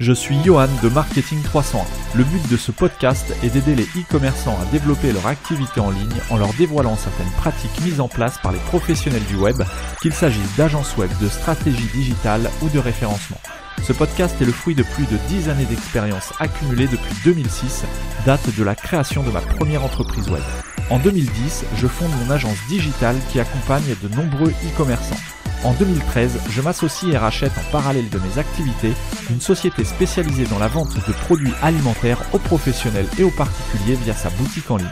Je suis Johan de Marketing 301. Le but de ce podcast est d'aider les e-commerçants à développer leur activité en ligne en leur dévoilant certaines pratiques mises en place par les professionnels du web, qu'il s'agisse d'agences web, de stratégie digitale ou de référencement. Ce podcast est le fruit de plus de 10 années d'expérience accumulée depuis 2006, date de la création de ma première entreprise web. En 2010, je fonde mon agence digitale qui accompagne de nombreux e-commerçants. En 2013, je m'associe et rachète en parallèle de mes activités une société spécialisée dans la vente de produits alimentaires aux professionnels et aux particuliers via sa boutique en ligne.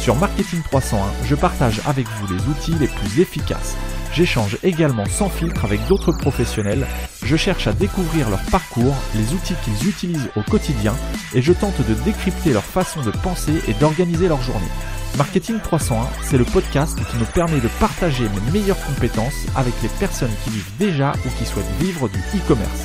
Sur Marketing 301, je partage avec vous les outils les plus efficaces J'échange également sans filtre avec d'autres professionnels, je cherche à découvrir leur parcours, les outils qu'ils utilisent au quotidien et je tente de décrypter leur façon de penser et d'organiser leur journée. Marketing 301, c'est le podcast qui me permet de partager mes meilleures compétences avec les personnes qui vivent déjà ou qui souhaitent vivre du e-commerce.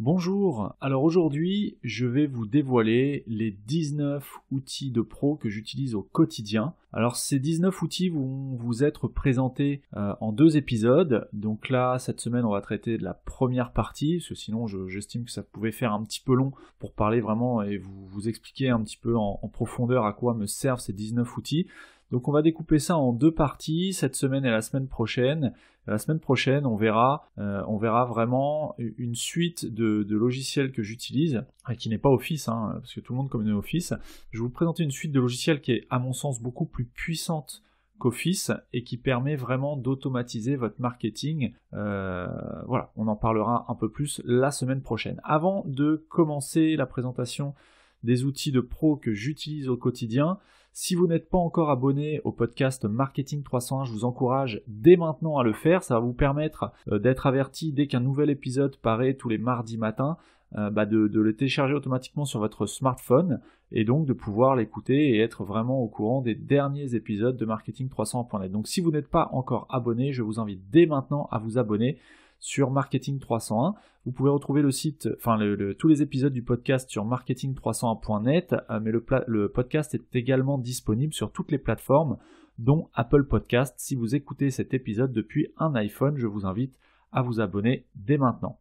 Bonjour, alors aujourd'hui je vais vous dévoiler les 19 outils de pro que j'utilise au quotidien. Alors ces 19 outils vont vous être présentés euh, en deux épisodes. Donc là, cette semaine on va traiter de la première partie, parce que sinon j'estime que ça pouvait faire un petit peu long pour parler vraiment et vous, vous expliquer un petit peu en, en profondeur à quoi me servent ces 19 outils. Donc on va découper ça en deux parties, cette semaine et la semaine prochaine. La semaine prochaine, on verra, euh, on verra vraiment une suite de, logiciels que j'utilise, qui n'est pas Office, hein, parce que tout le monde connaît Office. Je vais vous présenter une suite de logiciels qui est, à mon sens, beaucoup plus puissante qu'Office et qui permet vraiment d'automatiser votre marketing. Euh, voilà, on en parlera un peu plus la semaine prochaine. Avant de commencer la présentation des outils de pro que j'utilise au quotidien, si vous n'êtes pas encore abonné au podcast Marketing 301, je vous encourage dès maintenant à le faire. Ça va vous permettre euh, d'être averti dès qu'un nouvel épisode paraît tous les mardis matins. Euh, bah, de, de, le télécharger automatiquement sur votre smartphone et donc de pouvoir l'écouter et être vraiment au courant des derniers épisodes de Marketing 300.net. Donc si vous n'êtes pas encore abonné, je vous invite dès maintenant à vous abonner sur Marketing 301. Vous pouvez retrouver le site, enfin tous les épisodes du podcast sur marketing301.net, euh, mais le, le podcast est également disponible sur toutes les plateformes, dont Apple Podcast. Si vous écoutez cet épisode depuis un iPhone, je vous invite à vous abonner dès maintenant.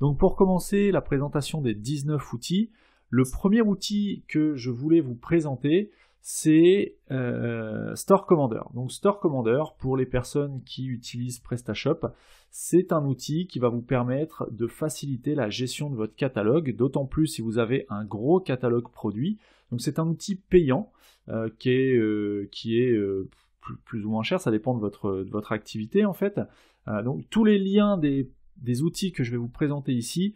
Donc pour commencer la présentation des 19 outils, le premier outil que je voulais vous présenter, c'est euh, Store Commander. Donc Store Commander, pour les personnes qui utilisent PrestaShop, c'est un outil qui va vous permettre de faciliter la gestion de votre catalogue, d'autant plus si vous avez un gros catalogue produit. Donc c'est un outil payant euh, qui est, euh, plus, ou moins cher, ça dépend de votre, votre activité en fait. donc tous les liens des, des, outils que je vais vous présenter ici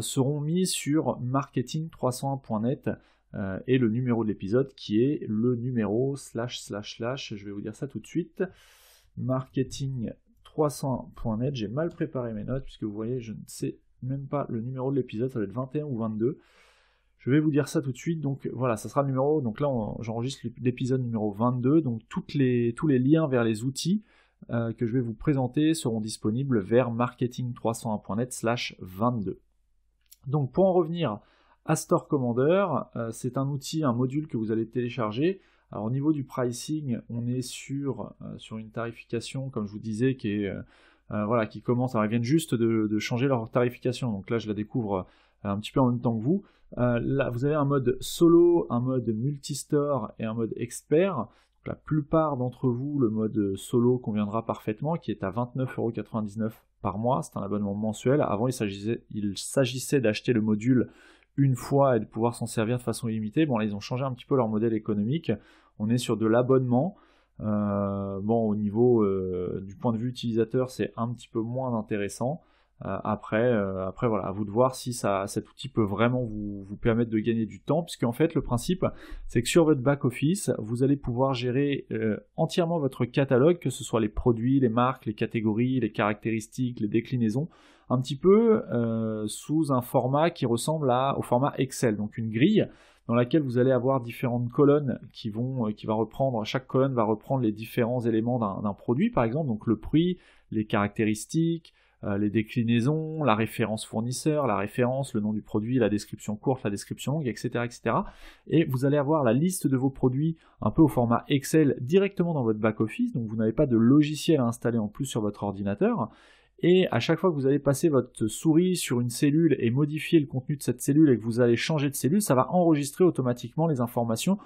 seront mis sur marketing301.net euh, et le numéro de l'épisode qui est le numéro slash slash slash, je vais vous dire ça tout de suite, marketing 300.net, j'ai mal préparé mes notes puisque vous voyez je ne sais même pas le numéro de l'épisode, ça va être 21 ou 22. Je vais vous dire ça tout de suite, donc voilà, ça sera le numéro, donc là j'enregistre l'épisode numéro 22, donc toutes les, tous les liens vers les outils euh, que je vais vous présenter seront disponibles vers marketing301.net slash 22. Donc pour en revenir Astor Commander, euh, c'est un outil, un module que vous allez télécharger. Alors au niveau du pricing, on est sur, euh, sur une tarification, comme je vous disais, qui est euh, voilà, qui commence. à ils juste de, changer leur tarification, donc là je la découvre un petit peu en même temps que vous. là, vous avez un mode solo, un mode multistore et un mode expert. la plupart d'entre vous, le mode solo conviendra parfaitement, qui est à 29,99€ par mois. C'est un abonnement mensuel. Avant, il s'agissait d'acheter le module une fois et de pouvoir s'en servir de façon limitée, Bon, là, ils ont changé un petit peu leur modèle économique. On est sur de l'abonnement. Euh, bon, au niveau euh, du point de vue utilisateur, c'est un petit peu moins intéressant. Euh, après, après, voilà, à vous de voir si cet outil peut vraiment vous, vous permettre de gagner du temps, puisqu'en fait, le principe, c'est que sur votre back-office, vous allez pouvoir gérer entièrement votre catalogue, que ce soit les produits, les marques, les catégories, les caractéristiques, les déclinaisons un petit peu euh, sous un format qui ressemble à, au format Excel, donc une grille dans laquelle vous allez avoir différentes colonnes qui vont, euh, qui va reprendre, chaque colonne va reprendre les différents éléments d'un produit, par exemple, donc le prix, les caractéristiques, euh, les déclinaisons, la référence fournisseur, la référence, le nom du produit, la description courte, la description longue, etc., etc. Et vous allez avoir la liste de vos produits un peu au format Excel directement dans votre back-office, donc vous n'avez pas de logiciel à installer en plus sur votre ordinateur. Et à chaque fois que vous allez passer votre souris sur une cellule et modifier le contenu de cette cellule et que vous allez changer de cellule, ça va enregistrer automatiquement les informations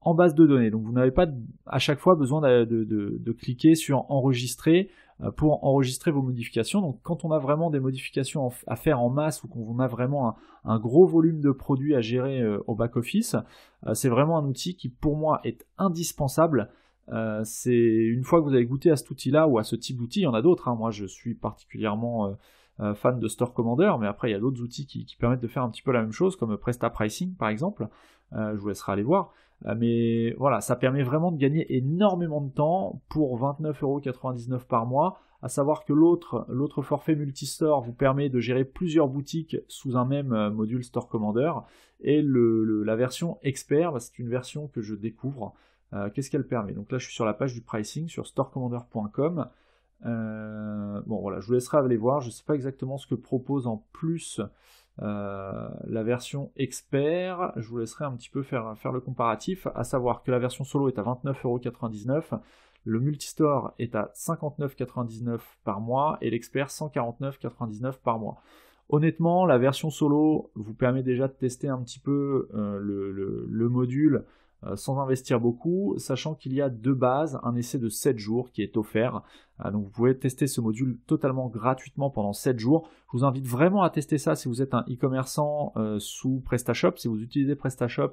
en base de données. Donc vous n'avez pas à chaque fois besoin de, cliquer sur enregistrer euh, pour enregistrer vos modifications. Donc quand on a vraiment des modifications à faire en masse ou qu'on a vraiment un, gros volume de produits à gérer euh, au back-office, euh, c'est vraiment un outil qui pour moi est indispensable euh, c'est une fois que vous avez goûté à cet outil-là ou à ce type d'outil, il y en a d'autres. Hein. Moi, je suis particulièrement euh, euh, fan de Store Commander, mais après, il y a d'autres outils qui, permettent de faire un petit peu la même chose, comme Presta Pricing, par exemple. je vous laisserai aller voir. mais voilà, ça permet vraiment de gagner énormément de temps pour 29,99€ par mois. À savoir que l'autre, l'autre forfait multistore vous permet de gérer plusieurs boutiques sous un même module Store Commander. Et la version expert, bah, c'est une version que je découvre euh, qu'est-ce qu'elle permet Donc là, je suis sur la page du pricing, sur storecommander.com. Euh, bon, voilà, je vous laisserai aller voir. Je ne sais pas exactement ce que propose en plus euh, la version expert. Je vous laisserai un petit peu faire, faire le comparatif, à savoir que la version solo est à 29,99€, le multistore est à 59,99€ par mois et l'expert 149,99€ par mois. Honnêtement, la version solo vous permet déjà de tester un petit peu le, le, module euh, sans investir beaucoup, sachant qu'il y a de base un essai de 7 jours qui est offert. Euh, donc vous pouvez tester ce module totalement gratuitement pendant 7 jours. Je vous invite vraiment à tester ça si vous êtes un e-commerçant euh, sous PrestaShop. Si vous utilisez PrestaShop,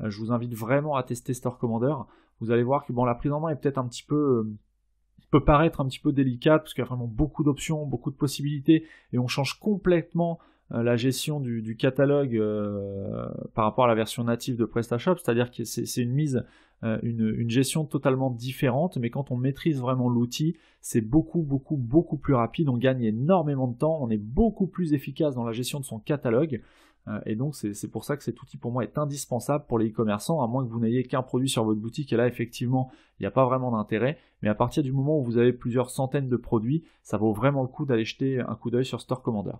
je vous invite vraiment à tester Store Commander. Vous allez voir que bon, la prise en main est peut-être un petit peu peut paraître un petit peu délicate parce qu'il y a vraiment beaucoup d'options, beaucoup de possibilités et on change complètement euh, la gestion du, catalogue euh, par rapport à la version native de PrestaShop, c'est-à-dire que c'est une mise, euh, une, gestion totalement différente, mais quand on maîtrise vraiment l'outil, c'est beaucoup, beaucoup, beaucoup plus rapide, on gagne énormément de temps, on est beaucoup plus efficace dans la gestion de son catalogue, et donc c'est pour ça que cet outil pour moi est indispensable pour les e-commerçants, à moins que vous n'ayez qu'un produit sur votre boutique, et là effectivement, il n'y a pas vraiment d'intérêt, mais à partir du moment où vous avez plusieurs centaines de produits, ça vaut vraiment le coup d'aller jeter un coup d'œil sur Store Commander.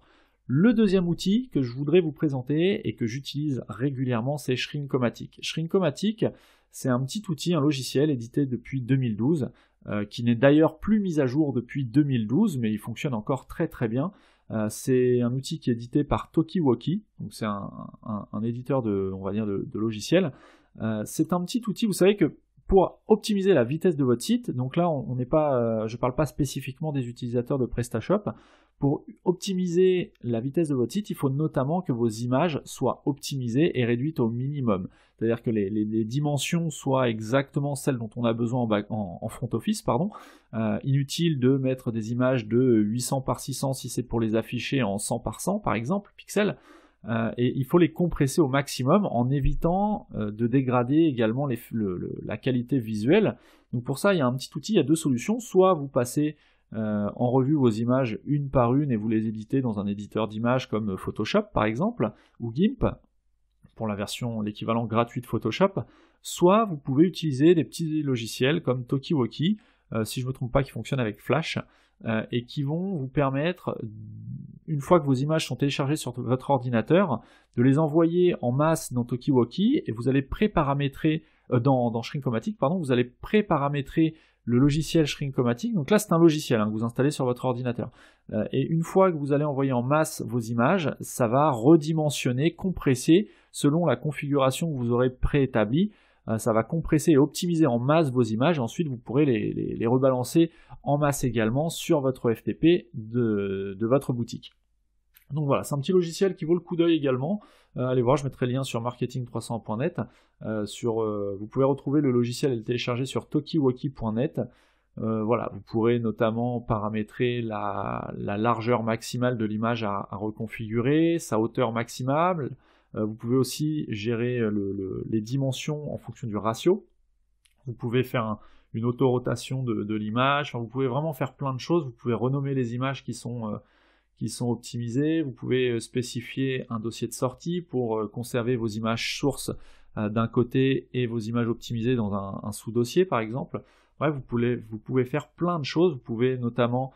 Le deuxième outil que je voudrais vous présenter et que j'utilise régulièrement, c'est Shrinkomatic. Shrinkomatic, c'est un petit outil, un logiciel édité depuis 2012, euh, qui n'est d'ailleurs plus mis à jour depuis 2012, mais il fonctionne encore très très bien. Euh, c'est un outil qui est édité par Tokiwoki, donc c'est un, éditeur de, on va dire, de, logiciels. Euh, c'est un petit outil, vous savez que pour optimiser la vitesse de votre site, donc là on n'est pas, euh, je ne parle pas spécifiquement des utilisateurs de PrestaShop, pour optimiser la vitesse de votre site, il faut notamment que vos images soient optimisées et réduites au minimum. C'est-à-dire que les, dimensions soient exactement celles dont on a besoin en, front office. Pardon. Euh, inutile de mettre des images de 800 par 600 si c'est pour les afficher en 100 par 100 par exemple, pixels. Euh, et il faut les compresser au maximum en évitant euh, de dégrader également la qualité visuelle. Donc pour ça, il y a un petit outil, il y a deux solutions. Soit vous passez euh, en revue vos images une par une et vous les éditez dans un éditeur d'images comme Photoshop par exemple, ou GIMP, pour la version, l'équivalent gratuit de Photoshop. Soit vous pouvez utiliser des petits logiciels comme TokiWoki, si je ne me trompe pas, qui fonctionne avec Flash, euh, et qui vont vous permettre, une fois que vos images sont téléchargées sur votre ordinateur, de les envoyer en masse dans Tokiwoki et vous allez préparamétrer euh, dans, dans Shrinkomatic, pardon, vous allez préparamétrer le logiciel Shrinkomatic. Donc là, c'est un logiciel hein, que vous installez sur votre ordinateur. Euh, et une fois que vous allez envoyer en masse vos images, ça va redimensionner, compresser selon la configuration que vous aurez préétablie. Euh, ça va compresser et optimiser en masse vos images. Ensuite, vous pourrez les, rebalancer en masse également sur votre FTP de, votre boutique. Donc voilà, c'est un petit logiciel qui vaut le coup d'œil également. Euh, allez voir, je mettrai le lien sur marketing300.net. Euh, vous pouvez retrouver le logiciel et le télécharger sur tokiwoki.net. voilà, vous pourrez notamment paramétrer la, largeur maximale de l'image à, reconfigurer, sa hauteur maximale, euh, vous pouvez aussi gérer euh, les dimensions en fonction du ratio. Vous pouvez faire une autorotation de, l'image. vous pouvez vraiment faire plein de choses. Vous pouvez renommer les images qui sont, euh, qui sont optimisées. Vous pouvez spécifier un dossier de sortie pour conserver vos images sources d'un côté et vos images optimisées dans un, sous-dossier, par exemple. Ouais, vous, pouvez, vous pouvez faire plein de choses. Vous pouvez notamment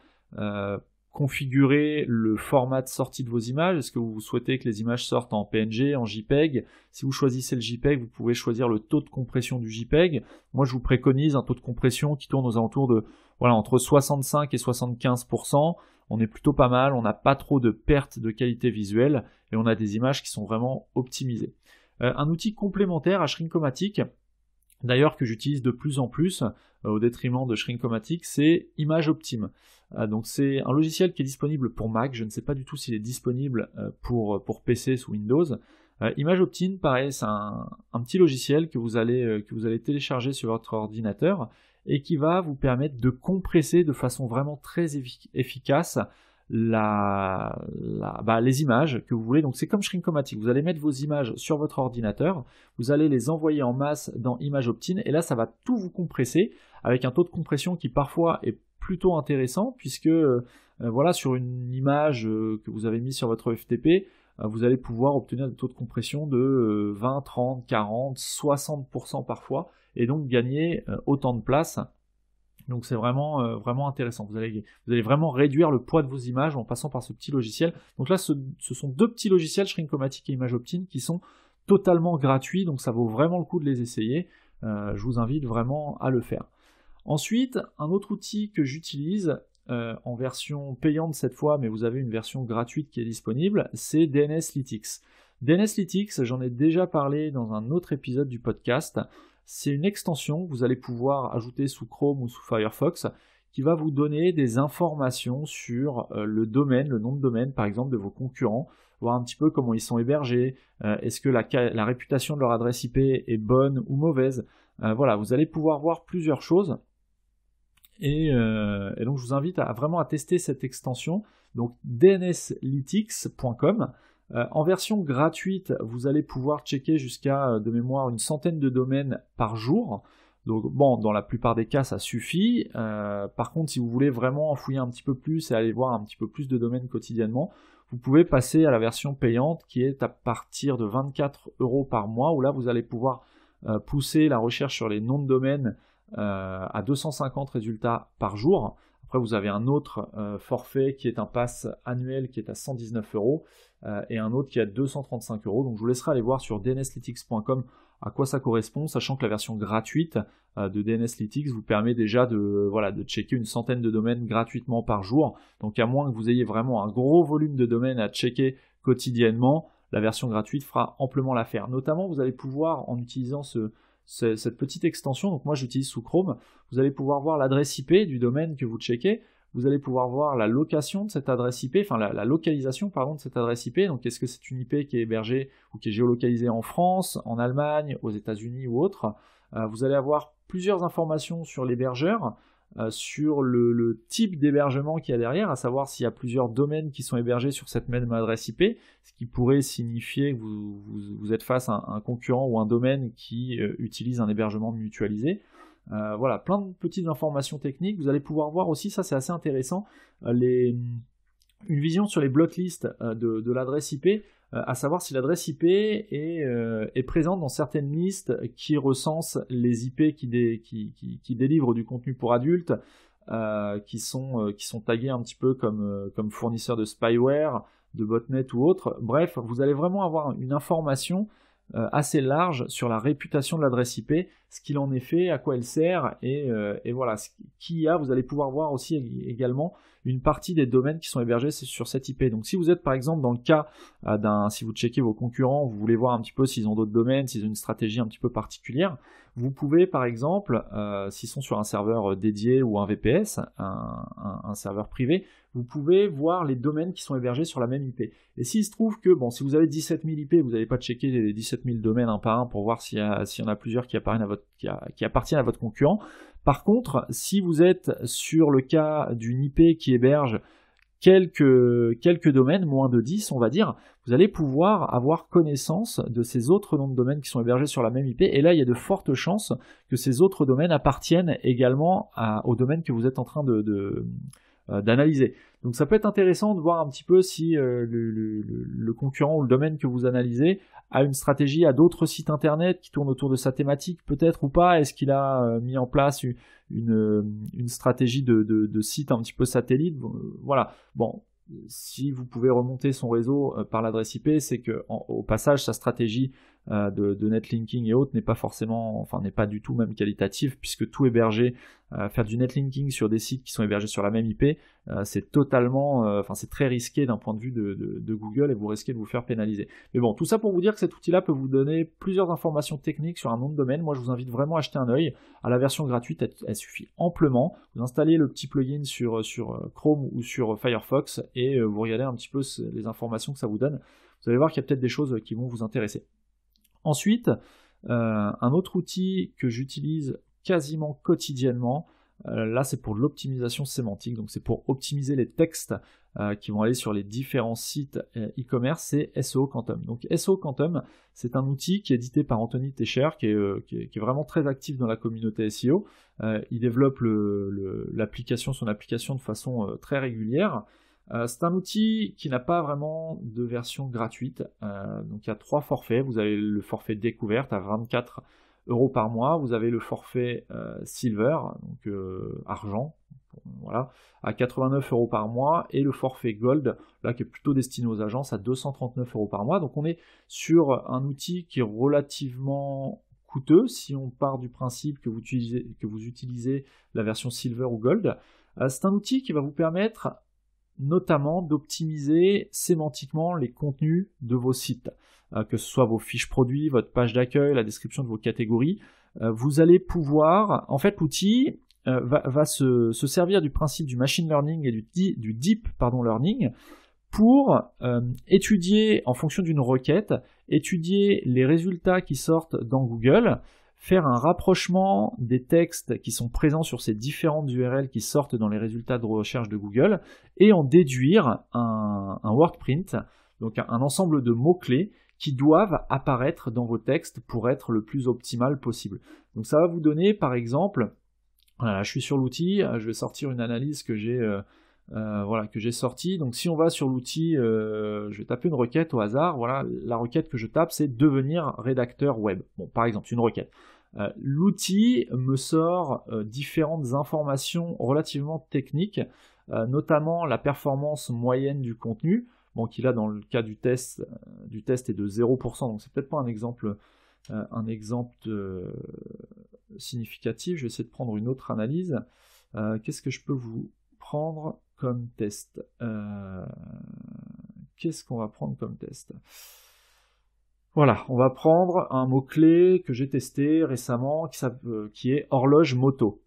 configurer le format de sortie de vos images. Est-ce que vous souhaitez que les images sortent en PNG, en JPEG Si vous choisissez le JPEG, vous pouvez choisir le taux de compression du JPEG. Moi, je vous préconise un taux de compression qui tourne aux alentours de voilà entre 65 et 75 on est plutôt pas mal, on n'a pas trop de pertes de qualité visuelle et on a des images qui sont vraiment optimisées. Euh, un outil complémentaire à Shrinkomatic, d'ailleurs que j'utilise de plus en plus euh, au détriment de Shrinkomatic, c'est Image Optime. Euh, donc c'est un logiciel qui est disponible pour Mac, je ne sais pas du tout s'il est disponible euh, pour, euh, pour PC sous Windows. Image pareil, c'est un, petit logiciel que vous, allez, que vous allez télécharger sur votre ordinateur et qui va vous permettre de compresser de façon vraiment très efficace bah, les images que vous voulez. Donc c'est comme Shrinkomatic. Vous allez mettre vos images sur votre ordinateur, vous allez les envoyer en masse dans Image et là ça va tout vous compresser avec un taux de compression qui parfois est plutôt intéressant puisque euh, euh, voilà sur une image euh, que vous avez mise sur votre FTP, vous allez pouvoir obtenir des taux de compression de 20, 30, 40, 60% parfois, et donc gagner autant de place. Donc c'est vraiment, vraiment intéressant. Vous allez, vous allez vraiment réduire le poids de vos images en passant par ce petit logiciel. Donc là, ce, sont deux petits logiciels, Shrinkomatic et ImageOptin, qui sont totalement gratuits, donc ça vaut vraiment le coup de les essayer. je vous invite vraiment à le faire. Ensuite, un autre outil que j'utilise euh, en version payante cette fois, mais vous avez une version gratuite qui est disponible, c'est DNS DNSlytics, j'en ai déjà parlé dans un autre épisode du podcast. C'est une extension que vous allez pouvoir ajouter sous Chrome ou sous Firefox qui va vous donner des informations sur euh, le domaine, le nom de domaine par exemple de vos concurrents, voir un petit peu comment ils sont hébergés, euh, est-ce que la, réputation de leur adresse IP est bonne ou mauvaise. voilà, vous allez pouvoir voir plusieurs choses euh, et, donc je vous invite à, vraiment à tester cette extension, donc dnslytics.com. Euh, en version gratuite, vous allez pouvoir checker jusqu'à euh, de mémoire une centaine de domaines par jour. Donc bon, dans la plupart des cas, ça suffit. par contre, si vous voulez vraiment fouiller un petit peu plus et aller voir un petit peu plus de domaines quotidiennement, vous pouvez passer à la version payante qui est à partir de 24 euros par mois, où là vous allez pouvoir pousser la recherche sur les noms de domaines euh, à 250 résultats par jour. Après, vous avez un autre euh, forfait qui est un pass annuel qui est à 119 euros euh, et un autre qui est à 235 euros. Donc, je vous laisserai aller voir sur dnslytics.com à quoi ça correspond, sachant que la version gratuite de DNSlytics vous permet déjà de, voilà, de checker une centaine de domaines gratuitement par jour. Donc, à moins que vous ayez vraiment un gros volume de domaines à checker quotidiennement, la version gratuite fera amplement l'affaire. Notamment, vous allez pouvoir, en utilisant ce, cette petite extension. Donc moi j'utilise sous Chrome. Vous allez pouvoir voir l'adresse IP du domaine que vous checkez. Vous allez pouvoir voir la location de cette adresse IP, enfin la, localisation pardon de cette adresse IP. Donc est-ce que c'est une IP qui est hébergée ou qui est géolocalisée en France, en Allemagne, aux États-Unis ou autre. Euh, vous allez avoir plusieurs informations sur l'hébergeur. Euh, sur le, type d'hébergement qu'il y a derrière, à savoir s'il y a plusieurs domaines qui sont hébergés sur cette même adresse IP, ce qui pourrait signifier que vous, vous, êtes face à un, concurrent ou un domaine qui euh, utilise un hébergement mutualisé. Euh, voilà, plein de petites informations techniques. Vous allez pouvoir voir aussi, ça c'est assez intéressant, une vision sur les blocklists de l'adresse IP euh, à savoir si l'adresse IP euh, est, présente dans certaines listes qui recensent les IP qui, délivrent du contenu pour adultes, euh, qui, sont, tagués un petit peu comme, fournisseurs de spyware, de botnet ou autre. Bref, vous allez vraiment avoir une information assez large sur la réputation de l'adresse IP, ce qu'il en est fait, à quoi elle sert, et, voilà, ce qui y a, vous allez pouvoir voir aussi également une partie des domaines qui sont hébergés sur cette IP. Donc si vous êtes par exemple dans le cas euh, d'un, si vous checkez vos concurrents, vous voulez voir un petit peu s'ils ont d'autres domaines, s'ils ont une stratégie un petit peu particulière, vous pouvez par exemple, euh, s'ils sont sur un serveur euh, dédié ou un VPS, un, serveur privé, vous pouvez voir les domaines qui sont hébergés sur la même IP. Et s'il se trouve que, bon, si vous avez 17 000 IP, vous n'allez pas checker les 17 000 domaines un par un pour voir s'il y, y, en a plusieurs qui, à votre, qui, qui appartiennent à votre concurrent, par contre, si vous êtes sur le cas d'une IP qui héberge quelques, quelques domaines, moins de 10 on va dire, vous allez pouvoir avoir connaissance de ces autres noms de domaines qui sont hébergés sur la même IP. Et là, il y a de fortes chances que ces autres domaines appartiennent également au domaine que vous êtes en train de euh, d'analyser. Donc ça peut être intéressant de voir un petit peu si euh, le, concurrent ou le domaine que vous analysez a une stratégie, à d'autres sites internet qui tournent autour de sa thématique peut-être ou pas. Est-ce qu'il a euh, mis en place une, stratégie de, site un petit peu satellite Voilà. Bon, si vous pouvez remonter son réseau par l'adresse IP, c'est que au passage sa stratégie euh, de, netlinking et autres n'est pas forcément, enfin n'est pas du tout même qualitatif puisque tout héberger, euh, faire du netlinking sur des sites qui sont hébergés sur la même IP, euh, c'est totalement, enfin c'est très risqué d'un point de vue de, Google et vous risquez de vous faire pénaliser. Mais bon, tout ça pour vous dire que cet outil-là peut vous donner plusieurs informations techniques sur un nom de domaine. Moi, je vous invite vraiment à acheter un œil. À la version gratuite, elle, suffit amplement. Vous installez le petit plugin sur, sur Chrome ou sur Firefox et vous regardez un petit peu les informations que ça vous donne. Vous allez voir qu'il y a peut-être des choses qui vont vous intéresser. Ensuite, euh, un autre outil que j'utilise quasiment quotidiennement, euh, là c'est pour l'optimisation sémantique, donc c'est pour optimiser les textes euh, qui vont aller sur les différents sites e-commerce, c'est SEO Quantum. Donc SEO Quantum, c'est un outil qui est édité par Anthony Techer, qui est, vraiment très actif dans la communauté SEO. il développe l'application, son application de façon très régulière. Euh, c'est un outil qui n'a pas vraiment de version gratuite. Euh, donc il y a trois forfaits. Vous avez le forfait découverte à 24 euros par mois. Vous avez le forfait euh, silver, donc argent, voilà, à 89 euros par mois. Et le forfait gold, là qui est plutôt destiné aux agences, à 239 euros par mois. Donc on est sur un outil qui est relativement coûteux si on part du principe que vous utilisez, que vous utilisez la version silver ou gold. c'est un outil qui va vous permettre notamment d'optimiser sémantiquement les contenus de vos sites, euh, que ce soit vos fiches produits, votre page d'accueil, la description de vos catégories. Euh, vous allez pouvoir, en fait, l'outil euh, va, se, servir du principe du machine learning et du, deep learning pour étudier en fonction d'une requête, étudier les résultats qui sortent dans Google, faire un rapprochement des textes qui sont présents sur ces différentes URL qui sortent dans les résultats de recherche de Google et en déduire un, un WordPrint, donc un, ensemble de mots-clés qui doivent apparaître dans vos textes pour être le plus optimal possible. Donc ça va vous donner par exemple, je suis sur l'outil, je vais sortir une analyse que j'ai... Euh, euh, voilà, que j'ai sorti. Donc si on va sur l'outil, euh, je vais taper une requête au hasard, voilà, la requête que je tape c'est devenir rédacteur web. Bon, par exemple, une requête. Euh, l'outil me sort différentes informations relativement techniques, notamment la performance moyenne du contenu, bon, qui là dans le cas du test, du test est de 0%, donc c'est peut-être pas un exemple, un exemple significatif. Je vais essayer de prendre une autre analyse. Qu'est-ce que je peux vous prendre comme test euh, Qu'est-ce qu'on va prendre comme test Voilà, on va prendre un mot-clé que j'ai testé récemment qui, euh, est horloge moto.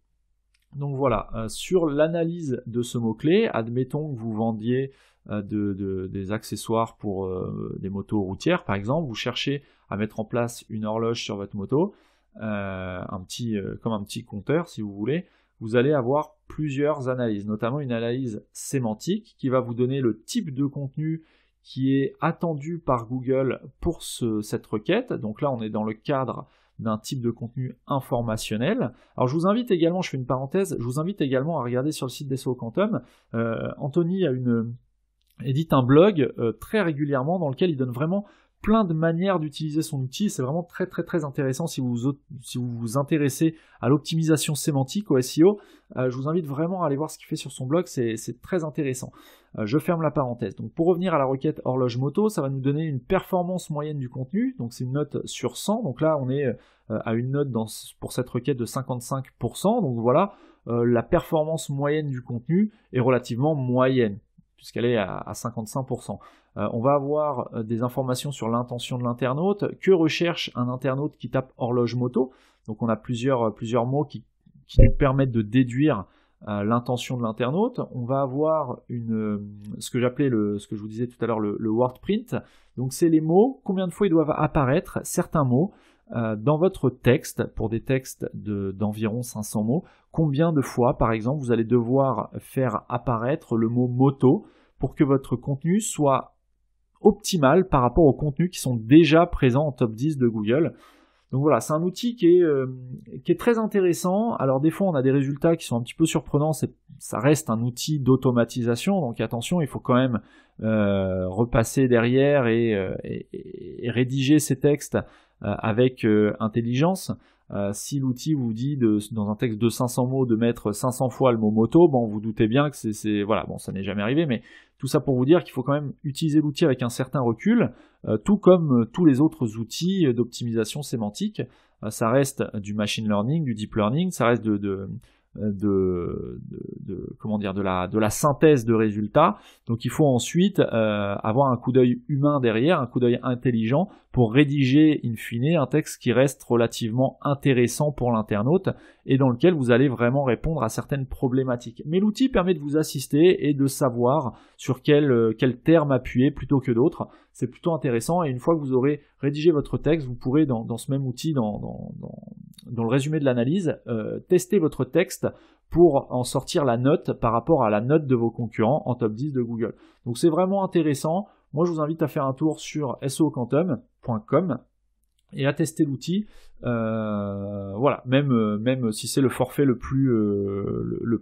Donc voilà, euh, sur l'analyse de ce mot-clé, admettons que vous vendiez des accessoires pour des motos routières par exemple, vous cherchez à mettre en place une horloge sur votre moto, un petit, comme un petit compteur si vous voulez, vous allez avoir plusieurs analyses, notamment une analyse sémantique qui va vous donner le type de contenu qui est attendu par Google pour cette requête. Donc là, on est dans le cadre d'un type de contenu informationnel. Alors je vous invite également, je fais une parenthèse, je vous invite également à regarder sur le site d'Esso Quantum. Euh, Anthony a une, édite un blog euh, très régulièrement dans lequel il donne vraiment plein de manières d'utiliser son outil. C'est vraiment très très très intéressant si vous vous, si vous, vous intéressez à l'optimisation sémantique, au SEO. Euh, je vous invite vraiment à aller voir ce qu'il fait sur son blog, c'est très intéressant. Euh, je ferme la parenthèse. Donc pour revenir à la requête horloge moto, ça va nous donner une performance moyenne du contenu. Donc c'est une note sur 100. Donc là on est euh, à une note dans, pour cette requête de 55%. Donc voilà, la performance moyenne du contenu est relativement moyenne puisqu'elle est à, 55%. Euh, on va avoir euh, des informations sur l'intention de l'internaute, que recherche un internaute qui tape horloge moto. Donc on a plusieurs, euh, plusieurs mots qui, nous permettent de déduire l'intention de l'internaute. On va avoir ce que j'appelais, ce que je vous disais tout à l'heure, le, le word print. Donc c'est les mots, combien de fois ils doivent apparaître, certains mots. Euh, dans votre texte, pour des textes d'environ 500 mots, combien de fois, par exemple, vous allez devoir faire apparaître le mot moto pour que votre contenu soit optimal par rapport aux contenus qui sont déjà présents en top 10 de Google. Donc voilà, c'est un outil euh, qui est, très intéressant. Alors des fois, on a des résultats qui sont un petit peu surprenants. Ça reste un outil d'automatisation, donc attention, il faut quand même euh, repasser derrière et, rédiger ces textes euh, avec euh, intelligence. Euh, si l'outil vous dit dans un texte de 500 mots de mettre 500 fois le mot moto, bon, vous doutez bien que c'est voilà, bon, ça n'est jamais arrivé, mais tout ça pour vous dire qu'il faut quand même utiliser l'outil avec un certain recul, tout comme tous les autres outils d'optimisation sémantique. ça reste du machine learning, du deep learning, ça reste de, de de, comment dire de la de la synthèse de résultats. Donc il faut ensuite euh, avoir un coup d'œil humain derrière, un coup d'œil intelligent pour rédiger in fine un texte qui reste relativement intéressant pour l'internaute et dans lequel vous allez vraiment répondre à certaines problématiques. Mais l'outil permet de vous assister et de savoir sur quel, euh, quel terme appuyer plutôt que d'autres. C'est plutôt intéressant et une fois que vous aurez rédigé votre texte, vous pourrez dans, ce même outil, dans dans le résumé de l'analyse, euh, testez votre texte pour en sortir la note par rapport à la note de vos concurrents en top 10 de Google. Donc c'est vraiment intéressant. Moi je vous invite à faire un tour sur soquantum.com et à tester l'outil. Euh, voilà, même, euh, même si c'est le forfait le plus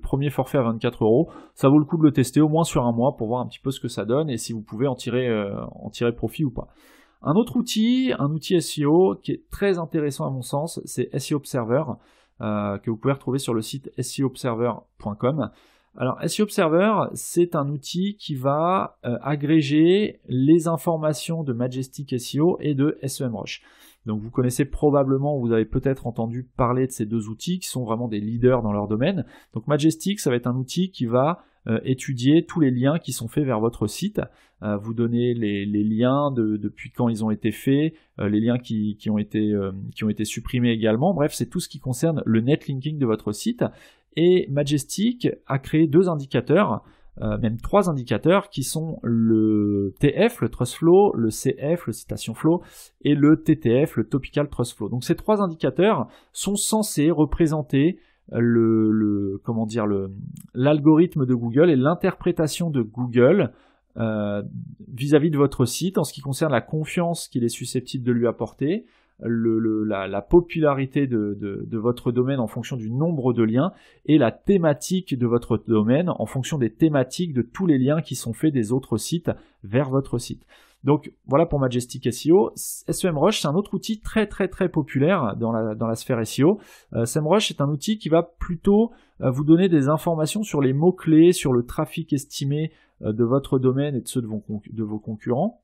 premier forfait à 24 euros, ça vaut le coup de le tester au moins sur un mois pour voir un petit peu ce que ça donne et si vous pouvez en tirer, en tirer profit ou pas. Un autre outil, un outil SEO qui est très intéressant à mon sens, c'est SEO Observer, euh, que vous pouvez retrouver sur le site seoobserver.com. Alors SEO Observer, c'est un outil qui va euh, agréger les informations de Majestic SEO et de SEMrush. Donc vous connaissez probablement, vous avez peut-être entendu parler de ces deux outils qui sont vraiment des leaders dans leur domaine. Donc Majestic, ça va être un outil qui va euh, étudier tous les liens qui sont faits vers votre site, euh, vous donner les, liens depuis quand ils ont été faits, euh, les liens qui, ont été, qui ont été supprimés également, bref, c'est tout ce qui concerne le netlinking de votre site. Et Majestic a créé deux indicateurs, même trois indicateurs, qui sont le TF, le Trust Flow, le CF, le Citation Flow, et le TTF, le Topical Trust Flow. Donc ces trois indicateurs sont censés représenter le, comment dire l'algorithme de Google et l'interprétation de Google vis à -vis de votre site en ce qui concerne la confiance qu'il est susceptible de lui apporter, le, la, popularité de, votre domaine en fonction du nombre de liens et la thématique de votre domaine en fonction des thématiques de tous les liens qui sont faits des autres sites vers votre site. Donc voilà pour Majestic SEO. SEMrush, c'est un autre outil très très très populaire dans la, dans la sphère SEO. Euh, SEMrush est un outil qui va plutôt euh, vous donner des informations sur les mots-clés, sur le trafic estimé euh, de votre domaine et de ceux de vos concurrents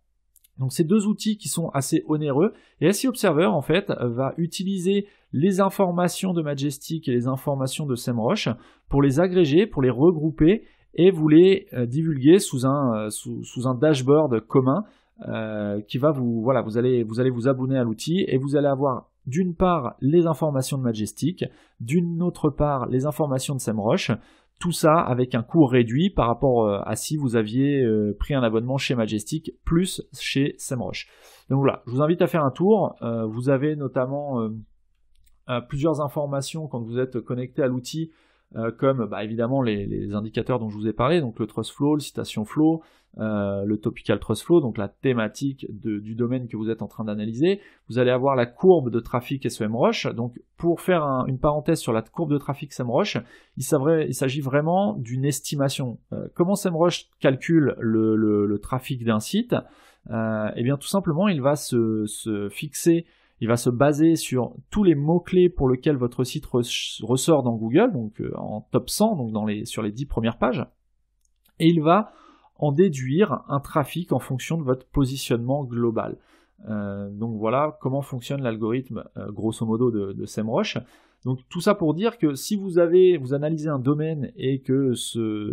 donc ces deux outils qui sont assez onéreux. Et SEO Observer, en fait, va utiliser les informations de Majestic et les informations de SEMrush pour les agréger, pour les regrouper et vous les euh, divulguer sous un, euh, sous, un dashboard commun euh, qui va vous... Voilà, vous allez vous, allez vous abonner à l'outil et vous allez avoir d'une part les informations de Majestic, d'une autre part les informations de SEMrush, tout ça avec un coût réduit par rapport euh, à si vous aviez euh, pris un abonnement chez Majestic plus chez Semrush. Donc voilà, je vous invite à faire un tour. Euh, vous avez notamment plusieurs informations quand vous êtes connecté à l'outil euh, comme bah, évidemment les, indicateurs dont je vous ai parlé, donc le trust flow, le citation flow, euh, le topical trust flow, donc la thématique du domaine que vous êtes en train d'analyser. Vous allez avoir la courbe de trafic SEMrush. Donc pour faire une parenthèse sur la courbe de trafic SEMrush, il s'agit vraiment d'une estimation. Euh, comment SEMrush calcule le, trafic d'un site Eh bien tout simplement, il va se fixer il va se baser sur tous les mots-clés pour lesquels votre site ressort dans Google, donc euh, en top 100, donc sur les 10 premières pages. Et il va en déduire un trafic en fonction de votre positionnement global. Euh, donc voilà comment fonctionne l'algorithme euh, grosso modo de, de SEMrush. Donc tout ça pour dire que si vous avez vous analysez un domaine et que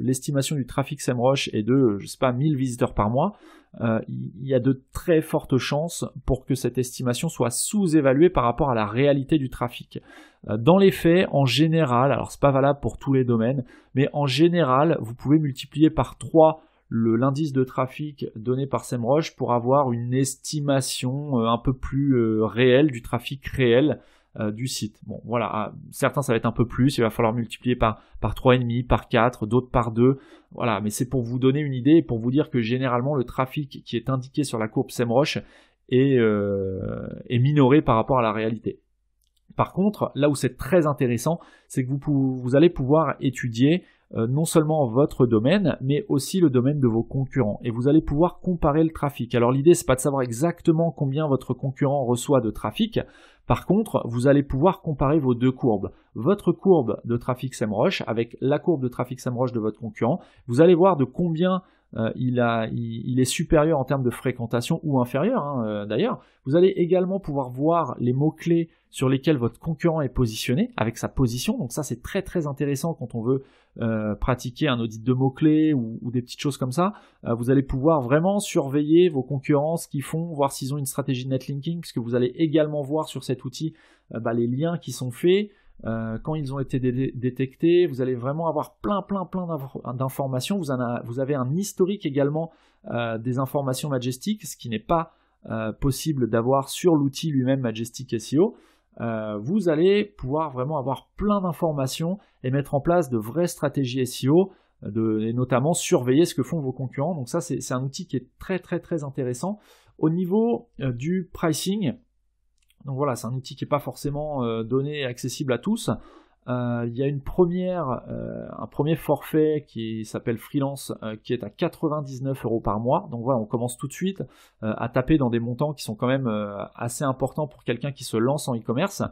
l'estimation du trafic SEMrush est de je sais pas 1000 visiteurs par mois, euh, il y a de très fortes chances pour que cette estimation soit sous-évaluée par rapport à la réalité du trafic. Euh, dans les faits, en général, alors c'est pas valable pour tous les domaines, mais en général, vous pouvez multiplier par 3 l'indice de trafic donné par SEMrush pour avoir une estimation euh, un peu plus réelle du trafic réel euh, du site. Bon, voilà, ah, certains ça va être un peu plus, il va falloir multiplier par par demi, par 4, d'autres par 2. Voilà, mais c'est pour vous donner une idée et pour vous dire que généralement le trafic qui est indiqué sur la courbe SEMrush est, euh, est minoré par rapport à la réalité. Par contre, là où c'est très intéressant, c'est que vous, vous, allez pouvoir étudier euh, non seulement votre domaine, mais aussi le domaine de vos concurrents. Et vous allez pouvoir comparer le trafic. Alors l'idée, c'est pas de savoir exactement combien votre concurrent reçoit de trafic, par contre, vous allez pouvoir comparer vos deux courbes. Votre courbe de trafic SEMrush avec la courbe de trafic SEMrush de votre concurrent. Vous allez voir de combien euh, il, est supérieur en termes de fréquentation ou inférieur hein, euh, d'ailleurs. Vous allez également pouvoir voir les mots-clés sur lesquels votre concurrent est positionné avec sa position. Donc ça c'est très très intéressant quand on veut euh, pratiquer un audit de mots-clés ou, des petites choses comme ça, euh, vous allez pouvoir vraiment surveiller vos concurrents, ce qu'ils font, voir s'ils ont une stratégie de netlinking, puisque vous allez également voir sur cet outil euh, bah, les liens qui sont faits, quand ils ont été détectés, vous allez vraiment avoir plein, plein, plein d'informations, vous, avez un historique également des informations Majestic, ce qui n'est pas possible d'avoir sur l'outil lui-même Majestic SEO. Euh, vous allez pouvoir vraiment avoir plein d'informations et mettre en place de vraies stratégies SEO, et notamment surveiller ce que font vos concurrents. Donc ça, c'est un outil qui est très très très intéressant. Au niveau euh, du pricing, donc voilà, c'est un outil qui n'est pas forcément euh, donné et accessible à tous. Euh, il y a une première, euh, un premier forfait qui s'appelle freelance, euh, qui est à 99 euros par mois. Donc voilà, on commence tout de suite à taper dans des montants qui sont quand même assez importants pour quelqu'un qui se lance en e-commerce.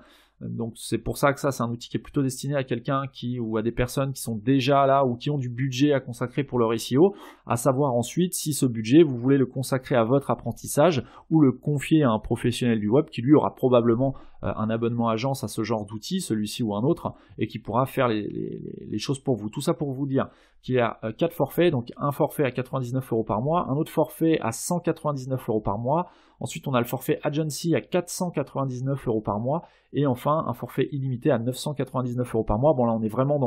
Donc c'est pour ça que ça c'est un outil qui est plutôt destiné à quelqu'un qui ou à des personnes qui sont déjà là ou qui ont du budget à consacrer pour leur SEO, à savoir ensuite si ce budget vous voulez le consacrer à votre apprentissage ou le confier à un professionnel du web qui lui aura probablement euh, un abonnement agence à ce genre d'outil, celui-ci ou un autre, et qui pourra faire les, choses pour vous. Tout ça pour vous dire qu'il y a euh, quatre forfaits, donc un forfait à 99 euros par mois, un autre forfait à 199 euros par mois, ensuite on a le forfait agency à 499 euros par mois, et enfin un forfait illimité à 999 euros par mois. Bon là on est vraiment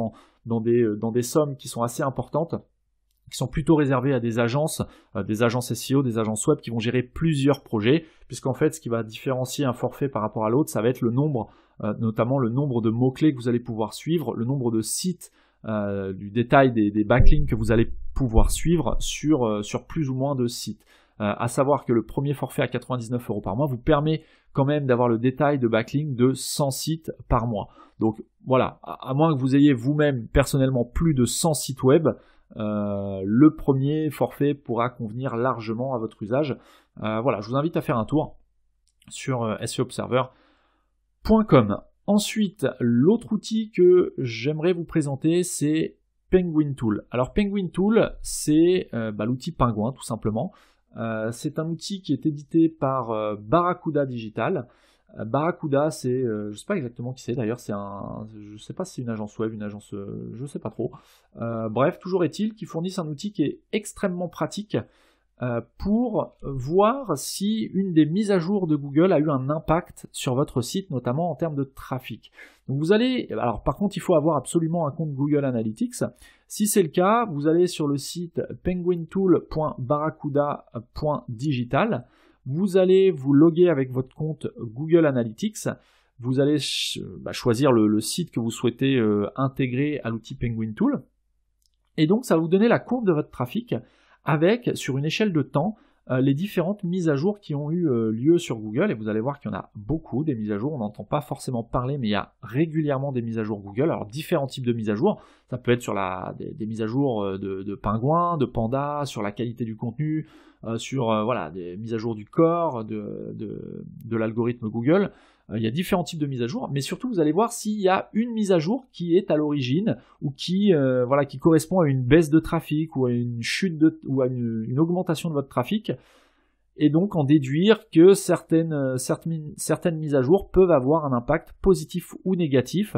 dans euh, des sommes qui sont assez importantes qui sont plutôt réservés à des agences, euh, des agences SEO, des agences web qui vont gérer plusieurs projets, puisqu'en fait, ce qui va différencier un forfait par rapport à l'autre, ça va être le nombre, euh, notamment le nombre de mots-clés que vous allez pouvoir suivre, le nombre de sites, euh, du détail des, backlinks que vous allez pouvoir suivre sur, plus ou moins de sites. à savoir que le premier forfait à 99 euros par mois vous permet quand même d'avoir le détail de backlink de 100 sites par mois. Donc voilà, à moins que vous ayez vous-même personnellement plus de 100 sites web, euh, le premier forfait pourra convenir largement à votre usage. Euh, voilà, je vous invite à faire un tour sur euh, SEOobserver.com. Ensuite, l'autre outil que j'aimerais vous présenter, c'est Penguin Tool. Alors Penguin Tool, c'est bah, l'outil pingouin tout simplement. c'est un outil qui est édité par Barracuda Digital. Euh, barracuda, c'est, je euh, je sais pas exactement qui c'est d'ailleurs, c'est un, je sais pas si c'est une agence web, une agence, euh, je sais pas trop. bref, toujours est-il qu'ils fournissent un outil qui est extrêmement pratique pour voir si une des mises à jour de Google a eu un impact sur votre site, notamment en termes de trafic. Donc vous allez, alors par contre, il faut avoir absolument un compte Google Analytics. Si c'est le cas, vous allez sur le site penguintool.barracuda.digital vous allez vous loguer avec votre compte Google Analytics. Vous allez bah, choisir le, site que vous souhaitez euh, intégrer à l'outil Penguin Tool. Et donc, ça va vous donner la courbe de votre trafic avec, sur une échelle de temps, euh, les différentes mises à jour qui ont eu euh, lieu sur Google, et vous allez voir qu'il y en a beaucoup des mises à jour, on n'entend pas forcément parler, mais il y a régulièrement des mises à jour Google, alors différents types de mises à jour, ça peut être sur la, des, mises à jour euh, de, de pingouins, de pandas, sur la qualité du contenu, sur voilà, des mises à jour du corps, de l'algorithme Google, euh, il y a différents types de mises à jour, mais surtout vous allez voir s'il y a une mise à jour qui est à l'origine ou qui euh, correspond à une baisse de trafic ou à une chute ou à une, augmentation de votre trafic, et donc en déduire que certaines euh, certaines mises à jour peuvent avoir un impact positif ou négatif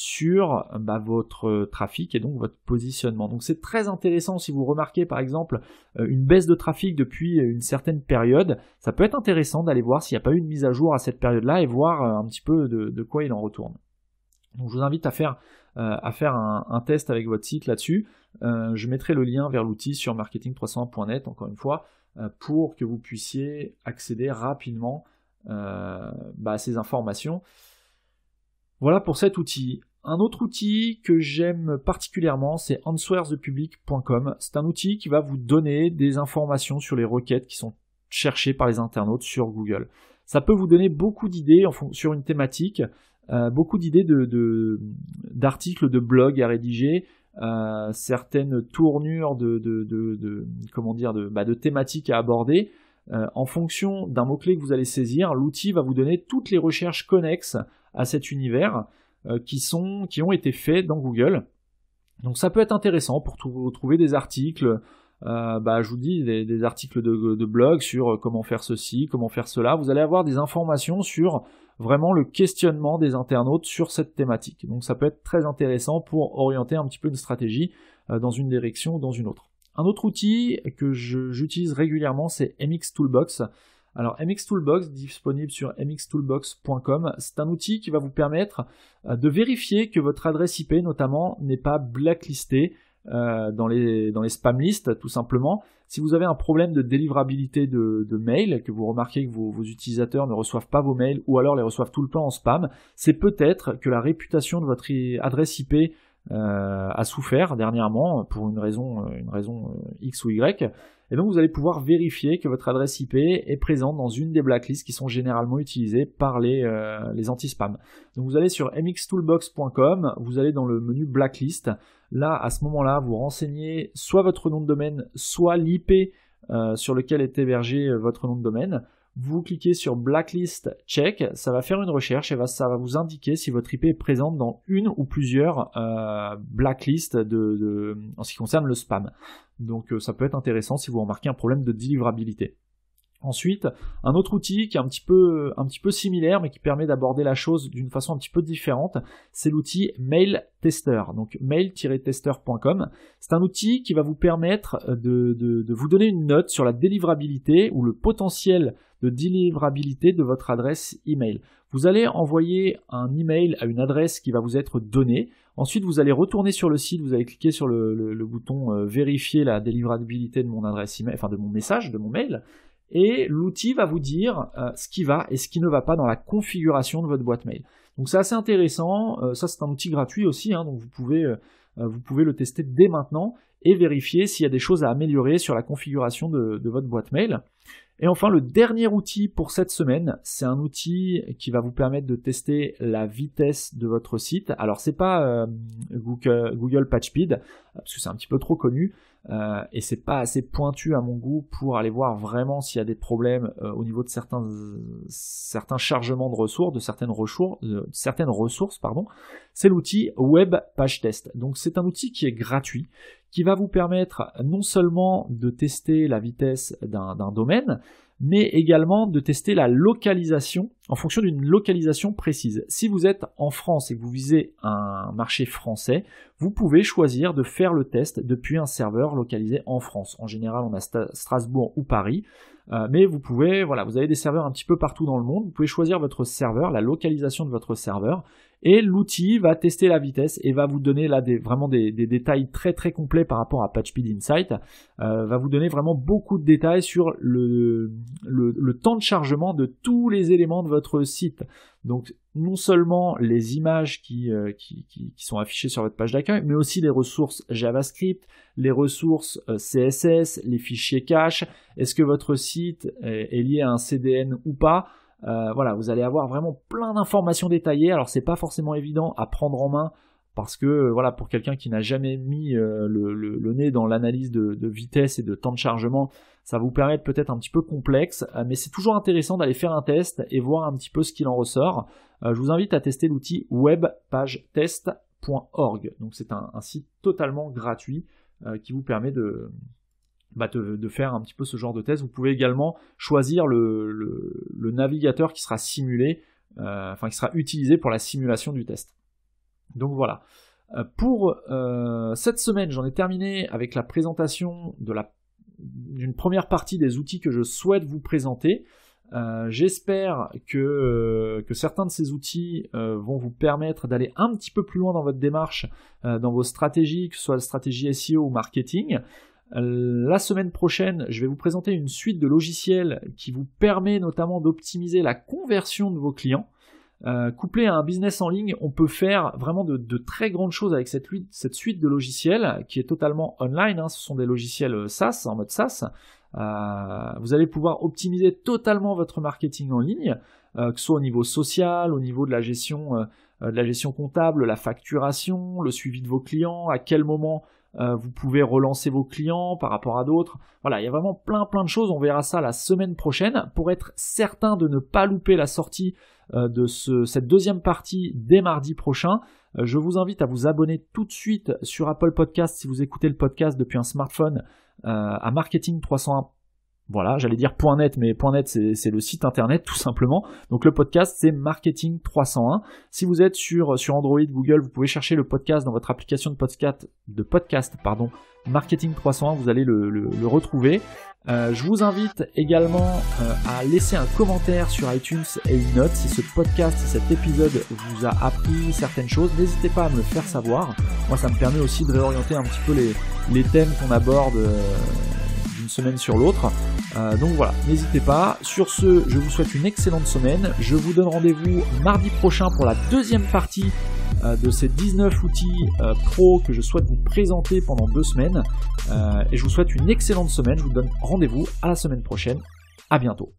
sur bah, votre euh, trafic et donc votre positionnement. Donc c'est très intéressant si vous remarquez par exemple euh, une baisse de trafic depuis euh, une certaine période, ça peut être intéressant d'aller voir s'il n'y a pas eu une mise à jour à cette période-là et voir un petit peu de, quoi il en retourne. Donc je vous invite à faire, à faire un, test avec votre site là-dessus. je mettrai le lien vers l'outil sur marketing 300net encore une fois pour que vous puissiez accéder rapidement bah, à ces informations. Voilà pour cet outil. Un autre outil que j'aime particulièrement, c'est answersthepublic.com. C'est un outil qui va vous donner des informations sur les requêtes qui sont cherchées par les internautes sur Google. Ça peut vous donner beaucoup d'idées sur une thématique, euh, beaucoup d'idées d'articles, de, blogs à rédiger, euh, certaines tournures de, de, comment dire de, bah, thématiques à aborder. Euh, en fonction d'un mot-clé que vous allez saisir, l'outil va vous donner toutes les recherches connexes à cet univers. Euh, qui, qui ont été faits dans Google. Donc ça peut être intéressant pour trouver des articles. Euh, bah, je vous dis des, articles de, blog sur euh, comment faire ceci, comment faire cela. Vous allez avoir des informations sur vraiment le questionnement des internautes sur cette thématique. Donc ça peut être très intéressant pour orienter un petit peu une stratégie dans une direction ou dans une autre. Un autre outil que j'utilise régulièrement, c'est MX Toolbox. Alors MX Toolbox, disponible sur mxtoolbox.com, c'est un outil qui va vous permettre euh, de vérifier que votre adresse IP notamment n'est pas blacklistée euh, dans, les, dans les spam lists tout simplement. Si vous avez un problème de délivrabilité de, de mail, que vous remarquez que vos, utilisateurs ne reçoivent pas vos mails ou alors les reçoivent tout le temps en spam, c'est peut-être que la réputation de votre adresse IP euh, a souffert dernièrement pour une raison, euh, une raison euh, X ou Y. Et donc vous allez pouvoir vérifier que votre adresse IP est présente dans une des blacklists qui sont généralement utilisées par les, anti-spam. Donc vous allez sur mxtoolbox.com, vous allez dans le menu blacklist. Là, à ce moment-là, vous renseignez soit votre nom de domaine, soit l'IP sur lequel est hébergé votre nom de domaine vous cliquez sur Blacklist Check, ça va faire une recherche et va, ça va vous indiquer si votre IP est présente dans une ou plusieurs euh, blacklists de, en ce qui concerne le spam. Donc euh, ça peut être intéressant si vous remarquez un problème de délivrabilité. Ensuite, un autre outil qui est un petit peu, un petit peu similaire, mais qui permet d'aborder la chose d'une façon un petit peu différente, c'est l'outil Mail Tester, donc mail-tester.com. C'est un outil qui va vous permettre euh, de, vous donner une note sur la délivrabilité ou le potentiel de délivrabilité de votre adresse email. Vous allez envoyer un email à une adresse qui va vous être donnée. Ensuite, vous allez retourner sur le site, vous allez cliquer sur le, bouton euh, vérifier la délivrabilité de mon adresse email, enfin de mon message, de mon mail. Et l'outil va vous dire euh, ce qui va et ce qui ne va pas dans la configuration de votre boîte mail. Donc c'est assez intéressant. Euh, ça c'est un outil gratuit aussi, hein, donc vous pouvez vous pouvez le tester dès maintenant et vérifier s'il y a des choses à améliorer sur la configuration de votre boîte mail. Et enfin, le dernier outil pour cette semaine, c'est un outil qui va vous permettre de tester la vitesse de votre site. Alors, c'est pas euh, Google, Google PageSpeed, parce que c'est un petit peu trop connu, euh, et c'est pas assez pointu à mon goût pour aller voir vraiment s'il y a des problèmes euh, au niveau de certains, certains chargements de ressources, de certaines, ressources, certaines ressources, pardon. C'est l'outil Web Page Test. Donc, c'est un outil qui est gratuit, qui va vous permettre non seulement de tester la vitesse d'un domaine, mais également de tester la localisation en fonction d'une localisation précise. Si vous êtes en France et que vous visez un marché français, vous pouvez choisir de faire le test depuis un serveur localisé en France. En général, on a Strasbourg ou Paris. Euh, mais vous pouvez, voilà, vous avez des serveurs un petit peu partout dans le monde. Vous pouvez choisir votre serveur, la localisation de votre serveur, et l'outil va tester la vitesse et va vous donner là des, vraiment des, détails très très complets par rapport à PatchSpeed Insight. Euh, va vous donner vraiment beaucoup de détails sur le, le temps de chargement de tous les éléments de votre site. Donc non seulement les images euh, qui, sont affichées sur votre page d'accueil, mais aussi les ressources JavaScript, les ressources euh, CSS, les fichiers cache, est-ce que votre site est, lié à un CDN ou pas euh, Voilà, vous allez avoir vraiment plein d'informations détaillées. Alors ce n'est pas forcément évident à prendre en main parce que euh, voilà, pour quelqu'un qui n'a jamais mis euh, le, nez dans l'analyse de, vitesse et de temps de chargement, ça vous permettre peut-être un petit peu complexe, euh, mais c'est toujours intéressant d'aller faire un test et voir un petit peu ce qu'il en ressort. je vous invite à tester l'outil webpagetest.org. Donc c'est un, site totalement gratuit qui vous permet bah, de, faire un petit peu ce genre de test. Vous pouvez également choisir le, navigateur qui sera simulé, enfin qui sera utilisé pour la simulation du test. Donc voilà. Euh, pour euh, cette semaine, j'en ai terminé avec la présentation d'une première partie des outils que je souhaite vous présenter. Euh, j'espère que, certains de ces outils vont vous permettre d'aller un petit peu plus loin dans votre démarche, dans vos stratégies, que ce soit la stratégie SEO ou marketing. La semaine prochaine, je vais vous présenter une suite de logiciels qui vous permet notamment d'optimiser la conversion de vos clients. Euh, couplé à un business en ligne, on peut faire vraiment de, très grandes choses avec cette, suite de logiciels qui est totalement online. Hein. Ce sont des logiciels euh, SaaS, en mode SaaS. Euh, vous allez pouvoir optimiser totalement votre marketing en ligne, que ce soit au niveau social, au niveau de la gestion, de la gestion comptable, la facturation, le suivi de vos clients, à quel moment euh, vous pouvez relancer vos clients par rapport à d'autres. Voilà, il y a vraiment plein plein de choses. On verra ça la semaine prochaine pour être certain de ne pas louper la sortie euh, de cette deuxième partie dès mardi prochain. Euh, je vous invite à vous abonner tout de suite sur Apple Podcast si vous écoutez le podcast depuis un smartphone à marketing 301 voilà, j'allais dire .net, mais .net c'est le site internet tout simplement. Donc le podcast c'est Marketing 301. Si vous êtes sur, sur Android, Google, vous pouvez chercher le podcast dans votre application de podcast, de podcast pardon, Marketing 301, vous allez le, le, retrouver. Euh, je vous invite également euh, à laisser un commentaire sur iTunes et une note si ce podcast, cet épisode vous a appris certaines choses. N'hésitez pas à me le faire savoir. Moi, ça me permet aussi de réorienter un petit peu les, les thèmes qu'on aborde. Euh, semaine sur l'autre. Euh, donc voilà, n'hésitez pas. Sur ce, je vous souhaite une excellente semaine. Je vous donne rendez-vous mardi prochain pour la deuxième partie euh, de ces 19 outils euh, pro que je souhaite vous présenter pendant deux semaines. et je vous souhaite une excellente semaine. Je vous donne rendez-vous à la semaine prochaine. À bientôt.